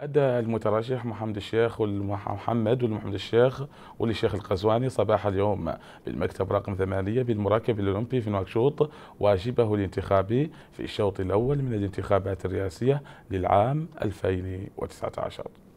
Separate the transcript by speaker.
Speaker 1: أدى المترشح محمد الشيخ والمحمد والمحمد الشيخ والشيخ القزواني صباح اليوم بالمكتب رقم ثمانية بالمركب الأولمبي في نواكشوط واجبه الانتخابي في الشوط الأول من الانتخابات الرئاسية للعام 2019